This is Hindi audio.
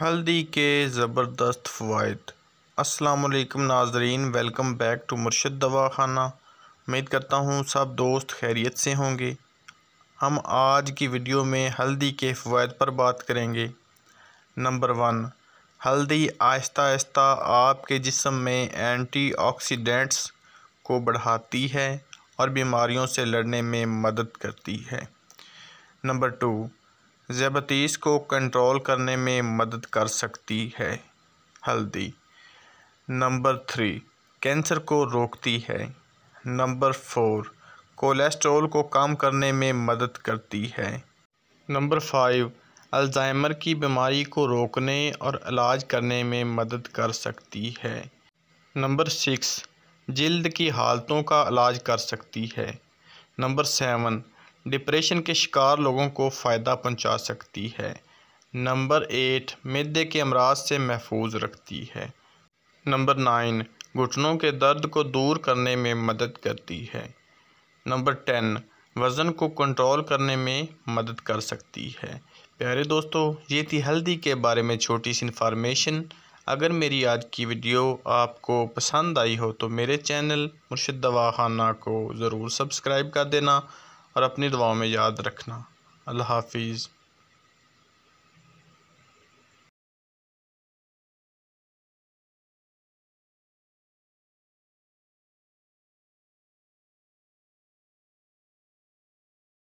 हल्दी के ज़बरदस्त फ़वाद असलकम नाजरीन वेलकम बैक टू मुर्शद दवा खाना उम्मीद करता हूँ सब दोस्त खैरियत से होंगे हम आज की वीडियो में हल्दी के फ़वाद पर बात करेंगे नंबर वन हल्दी आहिस्ता आहिस्ता आपके जिसम में एंटीऑक्सीडेंट्स को बढ़ाती है और बीमारियों से लड़ने में मदद करती है नंबर टू जबतीस को कंट्रोल करने में मदद कर सकती है हल्दी नंबर थ्री कैंसर को रोकती है नंबर फोर कोलेस्ट्रॉल को कम करने में मदद करती है नंबर फाइव अल्जाइमर की बीमारी को रोकने और इलाज करने में मदद कर सकती है नंबर सिक्स जल्द की हालतों का इलाज कर सकती है नंबर सेवन डिप्रेशन के शिकार लोगों को फ़ायदा पहुंचा सकती है नंबर एट मैदे के अमराज से महफूज रखती है नंबर नाइन घुटनों के दर्द को दूर करने में मदद करती है नंबर टेन वज़न को कंट्रोल करने में मदद कर सकती है प्यारे दोस्तों ये थी हल्दी के बारे में छोटी सी इन्फॉर्मेशन अगर मेरी आज की वीडियो आपको पसंद आई हो तो मेरे चैनल मुर्शद दवा को ज़रूर सब्सक्राइब कर देना और अपनी दुआओं में याद रखना अल्लाह हाफिज़